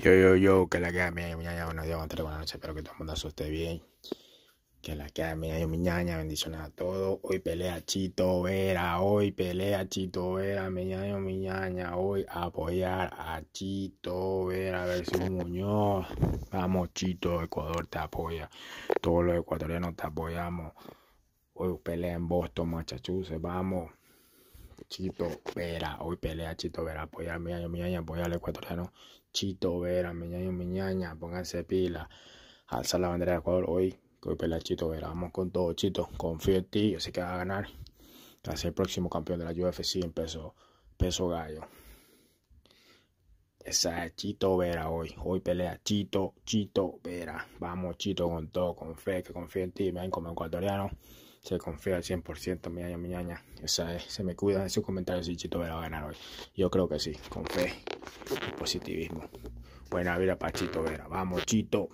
Yo, yo, yo, que la que mi ñaña, buenos días, buenas buenas noches, espero que todo el mundo se esté bien. Que la que mi ñaña, mi bendiciones a todos. Hoy pelea Chito Vera, hoy pelea Chito Vera, mi ñaña, mi ñaña, hoy apoyar a Chito Vera versus Muñoz. Vamos Chito, Ecuador te apoya, todos los ecuatorianos te apoyamos. Hoy pelea en Boston, muchachos, vamos. Chito Vera. Hoy pelea Chito Vera. Apoya mi año, mi ñaña, al ecuatoriano. Chito Vera, mi miñaña, Pónganse pila. Alza la bandera de Ecuador hoy. hoy pelea Chito Vera. Vamos con todo, Chito. Confío en ti. Yo sé que va a ganar. Va a ser el próximo campeón de la UFC en peso, peso gallo. Esa es Chito Vera hoy. Hoy pelea Chito, Chito Vera. Vamos, Chito, con todo, con fe, que confío en ti. Ven como ecuatoriano se confía al 100%, mi miñaña. O sea, eh, se me cuida en sus comentarios si Chito Vera va a ganar hoy. Yo creo que sí, con fe y positivismo. Buena vida para Chito Vera. Vamos, Chito.